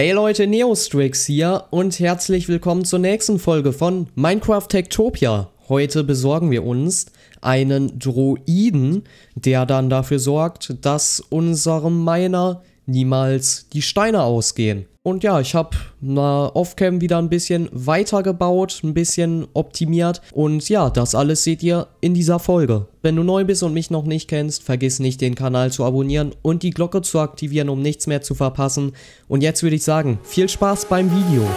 Hey Leute, Neostrix hier und herzlich willkommen zur nächsten Folge von Minecraft Techtopia. Heute besorgen wir uns einen Droiden, der dann dafür sorgt, dass unserem Miner niemals die Steine ausgehen. Und ja, ich habe na Offcam wieder ein bisschen weitergebaut, ein bisschen optimiert und ja, das alles seht ihr in dieser Folge. Wenn du neu bist und mich noch nicht kennst, vergiss nicht den Kanal zu abonnieren und die Glocke zu aktivieren, um nichts mehr zu verpassen. Und jetzt würde ich sagen, viel Spaß beim Video.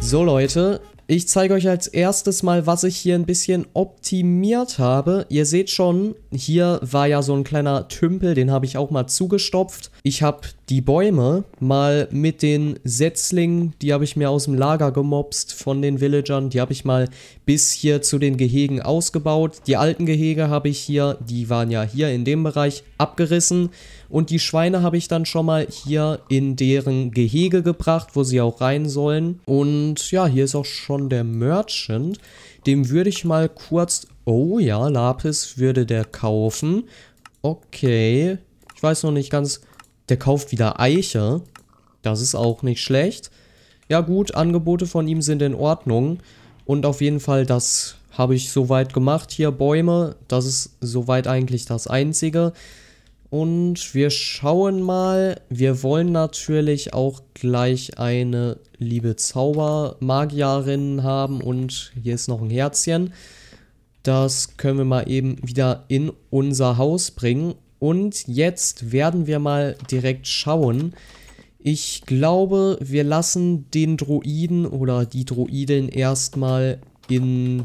So Leute, ich zeige euch als erstes mal, was ich hier ein bisschen optimiert habe. Ihr seht schon, hier war ja so ein kleiner Tümpel, den habe ich auch mal zugestopft. Ich habe die Bäume mal mit den Setzlingen, die habe ich mir aus dem Lager gemobst von den Villagern, die habe ich mal bis hier zu den Gehegen ausgebaut. Die alten Gehege habe ich hier, die waren ja hier in dem Bereich, abgerissen und die Schweine habe ich dann schon mal hier in deren Gehege gebracht, wo sie auch rein sollen. Und ja, hier ist auch schon der Merchant. Dem würde ich mal kurz... Oh ja, Lapis würde der kaufen. Okay. Ich weiß noch nicht ganz... Der kauft wieder Eiche. Das ist auch nicht schlecht. Ja gut, Angebote von ihm sind in Ordnung. Und auf jeden Fall, das habe ich soweit gemacht. Hier Bäume, das ist soweit eigentlich das Einzige. Und wir schauen mal. Wir wollen natürlich auch gleich eine liebe Zaubermagierin haben. Und hier ist noch ein Herzchen. Das können wir mal eben wieder in unser Haus bringen. Und jetzt werden wir mal direkt schauen. Ich glaube, wir lassen den Droiden oder die Droiden erstmal in...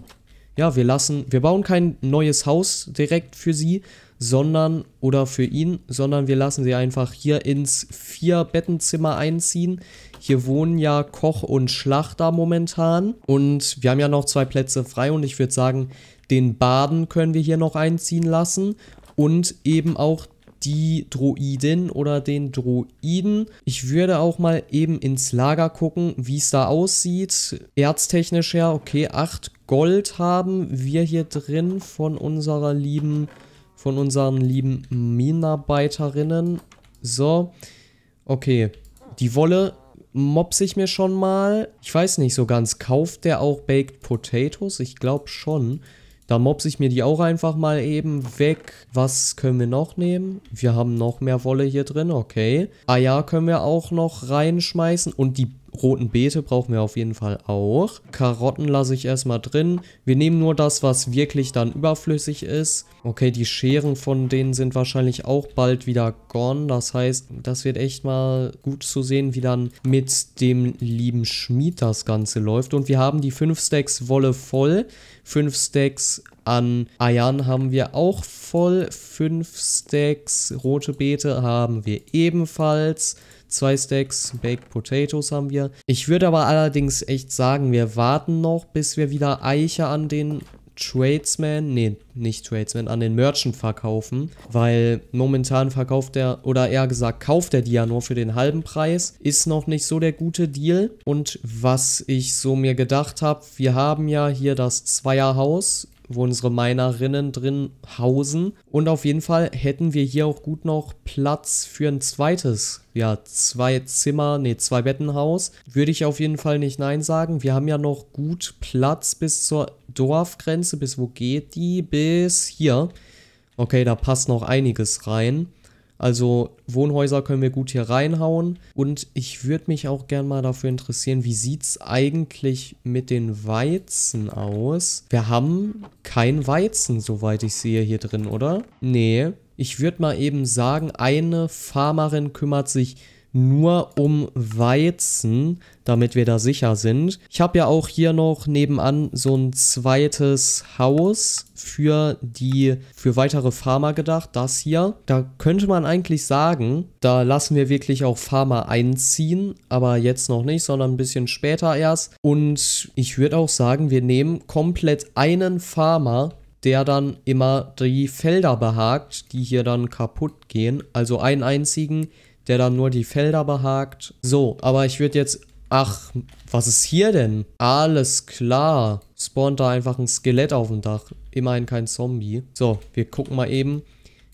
Ja, wir lassen... Wir bauen kein neues Haus direkt für sie, sondern, oder für ihn, sondern wir lassen sie einfach hier ins Vier-Bettenzimmer einziehen. Hier wohnen ja Koch und Schlachter momentan und wir haben ja noch zwei Plätze frei und ich würde sagen, den Baden können wir hier noch einziehen lassen und eben auch die Droidin oder den Droiden. Ich würde auch mal eben ins Lager gucken, wie es da aussieht. Erztechnisch her, okay, 8 Gold haben wir hier drin von unserer lieben von unseren lieben Minenarbeiterinnen. So, okay. Die Wolle mops ich mir schon mal. Ich weiß nicht so ganz, kauft der auch Baked Potatoes? Ich glaube schon. Da mops ich mir die auch einfach mal eben weg. Was können wir noch nehmen? Wir haben noch mehr Wolle hier drin, okay. Ah ja, können wir auch noch reinschmeißen. Und die roten Beete brauchen wir auf jeden Fall auch. Karotten lasse ich erstmal drin. Wir nehmen nur das, was wirklich dann überflüssig ist. Okay, die Scheren von denen sind wahrscheinlich auch bald wieder gone. Das heißt, das wird echt mal gut zu sehen, wie dann mit dem lieben Schmied das Ganze läuft. Und wir haben die 5 Stacks Wolle voll. 5 Stacks an Eiern haben wir auch voll. 5 Stacks rote Beete haben wir ebenfalls. Zwei Stacks Baked Potatoes haben wir. Ich würde aber allerdings echt sagen, wir warten noch, bis wir wieder Eiche an den Tradesman, nee, nicht Tradesman, an den Merchant verkaufen, weil momentan verkauft er, oder eher gesagt, kauft er die ja nur für den halben Preis, ist noch nicht so der gute Deal. Und was ich so mir gedacht habe, wir haben ja hier das Zweierhaus wo unsere Minerinnen drin hausen. Und auf jeden Fall hätten wir hier auch gut noch Platz für ein zweites, ja, zwei Zimmer, nee, zwei Bettenhaus. Würde ich auf jeden Fall nicht nein sagen. Wir haben ja noch gut Platz bis zur Dorfgrenze. Bis wo geht die? Bis hier. Okay, da passt noch einiges rein. Also Wohnhäuser können wir gut hier reinhauen. Und ich würde mich auch gern mal dafür interessieren, wie sieht es eigentlich mit den Weizen aus? Wir haben kein Weizen, soweit ich sehe, hier drin, oder? Nee. Ich würde mal eben sagen, eine Farmerin kümmert sich nur um Weizen, damit wir da sicher sind. Ich habe ja auch hier noch nebenan so ein zweites Haus für die für weitere Farmer gedacht, das hier. Da könnte man eigentlich sagen, da lassen wir wirklich auch Farmer einziehen, aber jetzt noch nicht, sondern ein bisschen später erst. Und ich würde auch sagen, wir nehmen komplett einen Farmer der dann immer die Felder behagt, die hier dann kaputt gehen. Also einen einzigen, der dann nur die Felder behagt. So, aber ich würde jetzt... Ach, was ist hier denn? Alles klar. Spawnt da einfach ein Skelett auf dem Dach. Immerhin kein Zombie. So, wir gucken mal eben,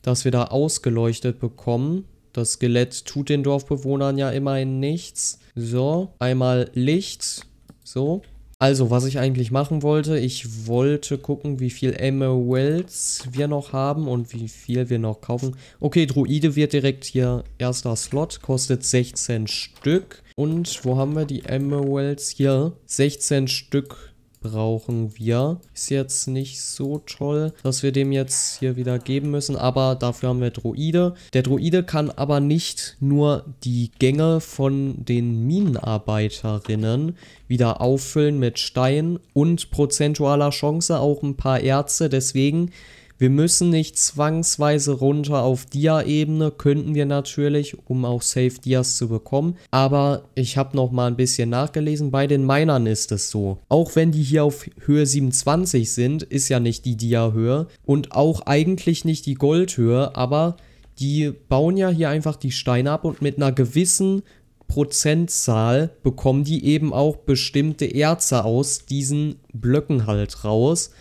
dass wir da ausgeleuchtet bekommen. Das Skelett tut den Dorfbewohnern ja immerhin nichts. So, einmal Licht. So, also, was ich eigentlich machen wollte, ich wollte gucken, wie viel Emeralds wir noch haben und wie viel wir noch kaufen. Okay, Druide wird direkt hier erster Slot, kostet 16 Stück. Und wo haben wir die Emeralds? Hier, 16 Stück brauchen wir. Ist jetzt nicht so toll, dass wir dem jetzt hier wieder geben müssen, aber dafür haben wir Droide. Der Droide kann aber nicht nur die Gänge von den Minenarbeiterinnen wieder auffüllen mit Stein und prozentualer Chance auch ein paar Erze, deswegen wir müssen nicht zwangsweise runter auf Dia-Ebene, könnten wir natürlich, um auch Safe Dias zu bekommen. Aber ich habe noch mal ein bisschen nachgelesen, bei den Minern ist es so. Auch wenn die hier auf Höhe 27 sind, ist ja nicht die Dia-Höhe und auch eigentlich nicht die Goldhöhe, aber die bauen ja hier einfach die Steine ab und mit einer gewissen Prozentzahl bekommen die eben auch bestimmte Erze aus diesen Blöcken halt raus.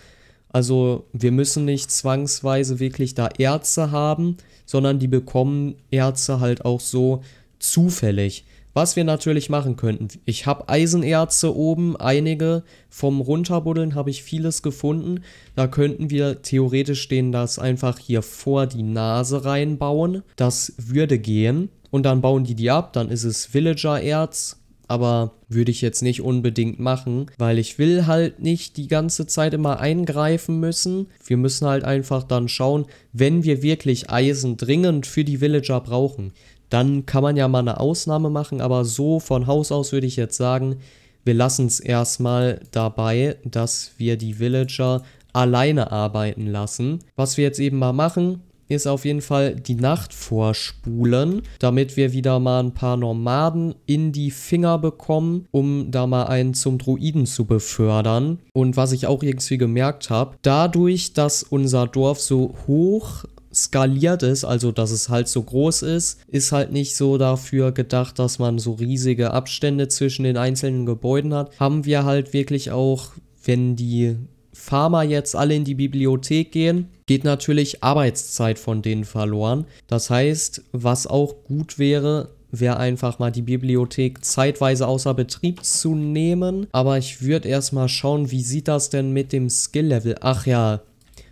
Also wir müssen nicht zwangsweise wirklich da Ärzte haben, sondern die bekommen Ärzte halt auch so zufällig. Was wir natürlich machen könnten, ich habe Eisenerze oben, einige vom Runterbuddeln habe ich vieles gefunden. Da könnten wir theoretisch denen das einfach hier vor die Nase reinbauen. Das würde gehen. Und dann bauen die die ab, dann ist es Villager-Erz, aber würde ich jetzt nicht unbedingt machen, weil ich will halt nicht die ganze Zeit immer eingreifen müssen. Wir müssen halt einfach dann schauen, wenn wir wirklich Eisen dringend für die Villager brauchen, dann kann man ja mal eine Ausnahme machen, aber so von Haus aus würde ich jetzt sagen, wir lassen es erstmal dabei, dass wir die Villager alleine arbeiten lassen. Was wir jetzt eben mal machen, ist auf jeden Fall die Nacht vorspulen, damit wir wieder mal ein paar Nomaden in die Finger bekommen, um da mal einen zum Druiden zu befördern. Und was ich auch irgendwie gemerkt habe, dadurch, dass unser Dorf so hoch skaliert ist, also dass es halt so groß ist, ist halt nicht so dafür gedacht, dass man so riesige Abstände zwischen den einzelnen Gebäuden hat. Haben wir halt wirklich auch, wenn die Farmer jetzt alle in die Bibliothek gehen, geht natürlich Arbeitszeit von denen verloren. Das heißt, was auch gut wäre, wäre einfach mal die Bibliothek zeitweise außer Betrieb zu nehmen. Aber ich würde erstmal schauen, wie sieht das denn mit dem Skill-Level? Ach ja,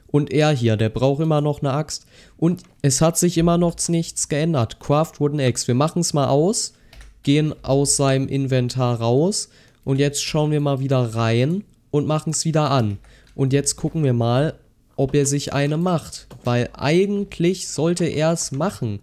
und er hier, der braucht immer noch eine Axt. Und es hat sich immer noch nichts geändert. Craft Wooden Axe. Wir machen es mal aus, gehen aus seinem Inventar raus. Und jetzt schauen wir mal wieder rein und machen es wieder an. Und jetzt gucken wir mal, ob er sich eine macht. Weil eigentlich sollte er es machen.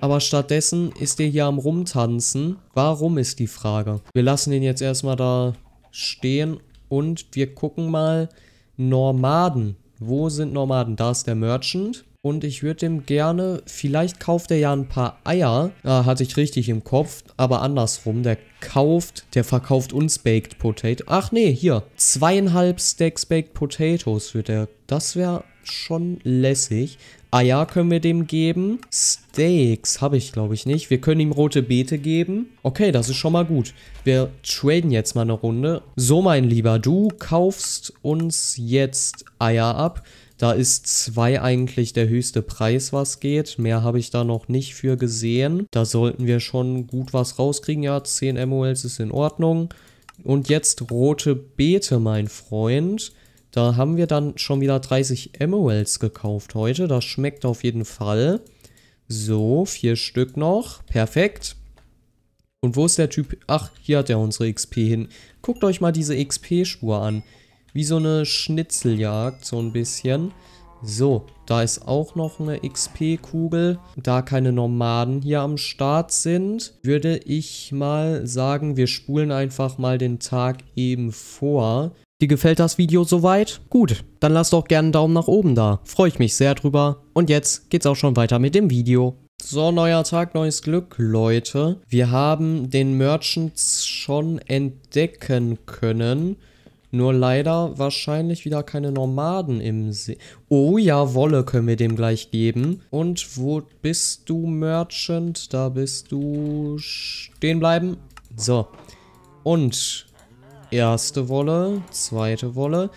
Aber stattdessen ist er hier am Rumtanzen. Warum ist die Frage? Wir lassen ihn jetzt erstmal da stehen und wir gucken mal Normaden. Wo sind Normaden? Da ist der Merchant. Und ich würde dem gerne, vielleicht kauft er ja ein paar Eier. Ah, hatte ich richtig im Kopf. Aber andersrum, der kauft, der verkauft uns Baked Potato. Ach nee, hier. Zweieinhalb Stacks Baked Potatoes wird er. Das wäre schon lässig. Eier können wir dem geben. Steaks habe ich, glaube ich, nicht. Wir können ihm rote Beete geben. Okay, das ist schon mal gut. Wir traden jetzt mal eine Runde. So, mein Lieber, du kaufst uns jetzt Eier ab. Da ist 2 eigentlich der höchste Preis, was geht. Mehr habe ich da noch nicht für gesehen. Da sollten wir schon gut was rauskriegen. Ja, 10 MOLs ist in Ordnung. Und jetzt rote Beete, mein Freund. Da haben wir dann schon wieder 30 MOLs gekauft heute. Das schmeckt auf jeden Fall. So, vier Stück noch. Perfekt. Und wo ist der Typ? Ach, hier hat er unsere XP hin. Guckt euch mal diese XP-Spur an. Wie so eine Schnitzeljagd, so ein bisschen. So, da ist auch noch eine XP-Kugel. Da keine Nomaden hier am Start sind, würde ich mal sagen, wir spulen einfach mal den Tag eben vor. Dir gefällt das Video soweit? Gut, dann lass doch gerne einen Daumen nach oben da. Freue ich mich sehr drüber. Und jetzt geht's auch schon weiter mit dem Video. So, neuer Tag, neues Glück, Leute. Wir haben den Merchants schon entdecken können. Nur leider wahrscheinlich wieder keine Nomaden im See. Oh ja, Wolle können wir dem gleich geben. Und wo bist du, Merchant? Da bist du... Stehen bleiben. So. Und erste Wolle, zweite Wolle.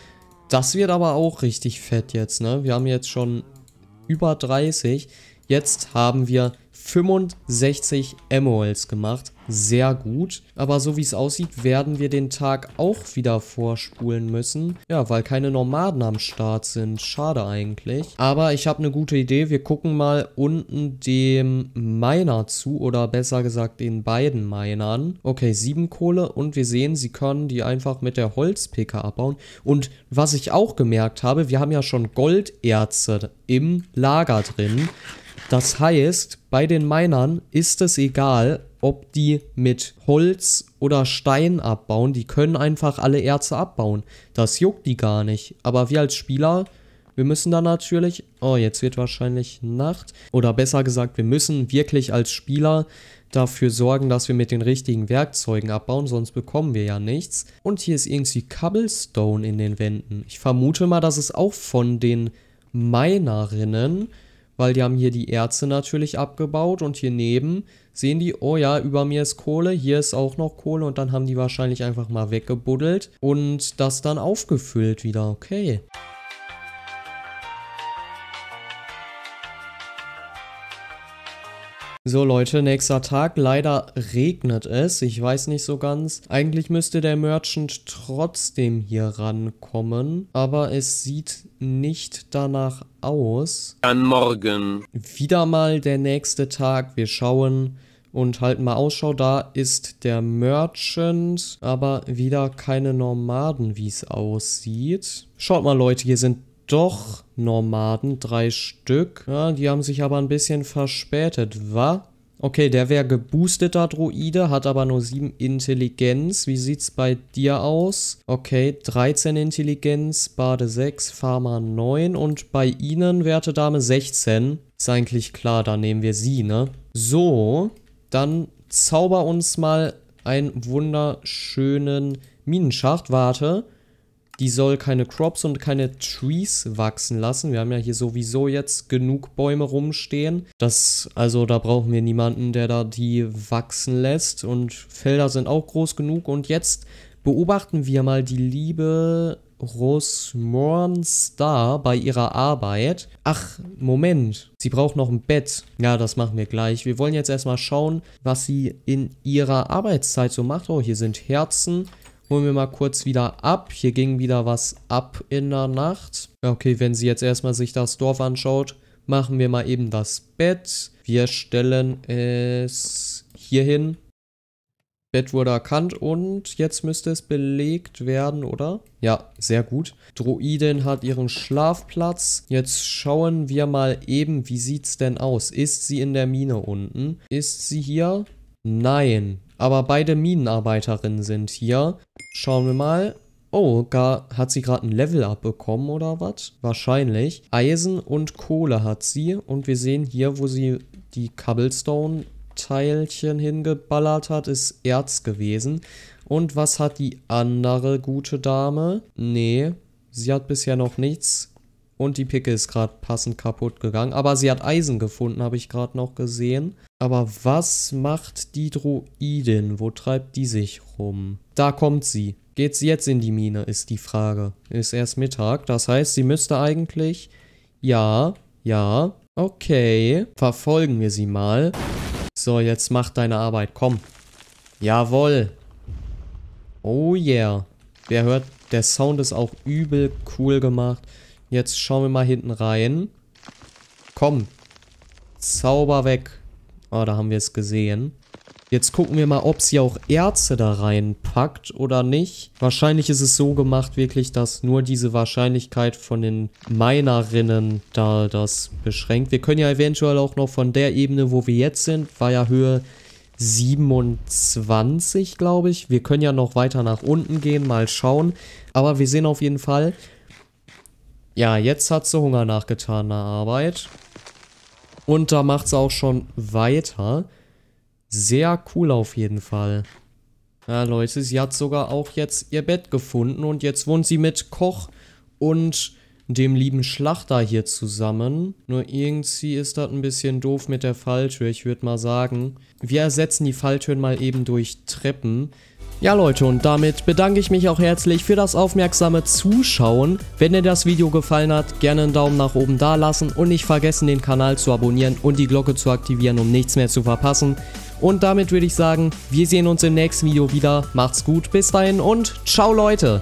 Das wird aber auch richtig fett jetzt, ne? Wir haben jetzt schon über 30. Jetzt haben wir 65 Emeralds gemacht sehr gut. Aber so wie es aussieht, werden wir den Tag auch wieder vorspulen müssen. Ja, weil keine Nomaden am Start sind. Schade eigentlich. Aber ich habe eine gute Idee. Wir gucken mal unten dem Miner zu oder besser gesagt den beiden Minern. Okay, sieben Kohle und wir sehen, sie können die einfach mit der Holzpicker abbauen. Und was ich auch gemerkt habe, wir haben ja schon Golderze im Lager drin. Das heißt, bei den Minern ist es egal, ob die mit Holz oder Stein abbauen. Die können einfach alle Erze abbauen. Das juckt die gar nicht. Aber wir als Spieler, wir müssen da natürlich... Oh, jetzt wird wahrscheinlich Nacht. Oder besser gesagt, wir müssen wirklich als Spieler dafür sorgen, dass wir mit den richtigen Werkzeugen abbauen, sonst bekommen wir ja nichts. Und hier ist irgendwie Cobblestone in den Wänden. Ich vermute mal, dass es auch von den Minerinnen weil die haben hier die Erze natürlich abgebaut und hier neben sehen die, oh ja, über mir ist Kohle, hier ist auch noch Kohle und dann haben die wahrscheinlich einfach mal weggebuddelt und das dann aufgefüllt wieder, okay. So Leute, nächster Tag. Leider regnet es. Ich weiß nicht so ganz. Eigentlich müsste der Merchant trotzdem hier rankommen. Aber es sieht nicht danach aus. Dann morgen. Wieder mal der nächste Tag. Wir schauen und halten mal Ausschau. Da ist der Merchant. Aber wieder keine Nomaden, wie es aussieht. Schaut mal Leute, hier sind doch Nomaden, drei Stück. Ja, die haben sich aber ein bisschen verspätet, wa? Okay, der wäre geboosteter Druide, hat aber nur 7 Intelligenz. Wie sieht's bei dir aus? Okay, 13 Intelligenz, Bade 6, Farmer 9 und bei Ihnen, werte Dame, 16. Ist eigentlich klar, da nehmen wir sie, ne? So, dann zauber uns mal einen wunderschönen Minenschacht. Warte, die soll keine Crops und keine Trees wachsen lassen. Wir haben ja hier sowieso jetzt genug Bäume rumstehen. Das, also da brauchen wir niemanden, der da die wachsen lässt. Und Felder sind auch groß genug. Und jetzt beobachten wir mal die liebe Rosmorn Star bei ihrer Arbeit. Ach, Moment. Sie braucht noch ein Bett. Ja, das machen wir gleich. Wir wollen jetzt erstmal schauen, was sie in ihrer Arbeitszeit so macht. Oh, hier sind Herzen holen wir mal kurz wieder ab. Hier ging wieder was ab in der Nacht. Okay, wenn sie jetzt erstmal sich das Dorf anschaut, machen wir mal eben das Bett. Wir stellen es hier hin. Bett wurde erkannt und jetzt müsste es belegt werden, oder? Ja, sehr gut. Droiden hat ihren Schlafplatz. Jetzt schauen wir mal eben, wie sieht's denn aus? Ist sie in der Mine unten? Ist sie hier? Nein, aber beide Minenarbeiterinnen sind hier. Schauen wir mal. Oh, gar, hat sie gerade ein Level abbekommen oder was? Wahrscheinlich. Eisen und Kohle hat sie. Und wir sehen hier, wo sie die Cobblestone-Teilchen hingeballert hat, ist Erz gewesen. Und was hat die andere gute Dame? Nee, sie hat bisher noch nichts und die Picke ist gerade passend kaputt gegangen. Aber sie hat Eisen gefunden, habe ich gerade noch gesehen. Aber was macht die Droidin? Wo treibt die sich rum? Da kommt sie. Geht sie jetzt in die Mine, ist die Frage. Ist erst Mittag. Das heißt, sie müsste eigentlich... Ja, ja. Okay. Verfolgen wir sie mal. So, jetzt mach deine Arbeit. Komm. Jawoll. Oh yeah. Wer hört... Der Sound ist auch übel cool gemacht. Jetzt schauen wir mal hinten rein. Komm. Zauber weg. Ah, da haben wir es gesehen. Jetzt gucken wir mal, ob sie auch Erze da reinpackt oder nicht. Wahrscheinlich ist es so gemacht wirklich, dass nur diese Wahrscheinlichkeit von den Minerinnen da das beschränkt. Wir können ja eventuell auch noch von der Ebene, wo wir jetzt sind, war ja Höhe 27, glaube ich. Wir können ja noch weiter nach unten gehen, mal schauen. Aber wir sehen auf jeden Fall, ja, jetzt hat sie Hunger nach getaner Arbeit. Und da macht sie auch schon weiter. Sehr cool auf jeden Fall. Ja, Leute, sie hat sogar auch jetzt ihr Bett gefunden und jetzt wohnt sie mit Koch und dem lieben Schlachter hier zusammen. Nur irgendwie ist das ein bisschen doof mit der Falltür. Ich würde mal sagen, wir ersetzen die Falltüren mal eben durch Treppen. Ja Leute, und damit bedanke ich mich auch herzlich für das aufmerksame Zuschauen. Wenn dir das Video gefallen hat, gerne einen Daumen nach oben da lassen und nicht vergessen, den Kanal zu abonnieren und die Glocke zu aktivieren, um nichts mehr zu verpassen. Und damit würde ich sagen, wir sehen uns im nächsten Video wieder. Macht's gut, bis dahin und ciao Leute!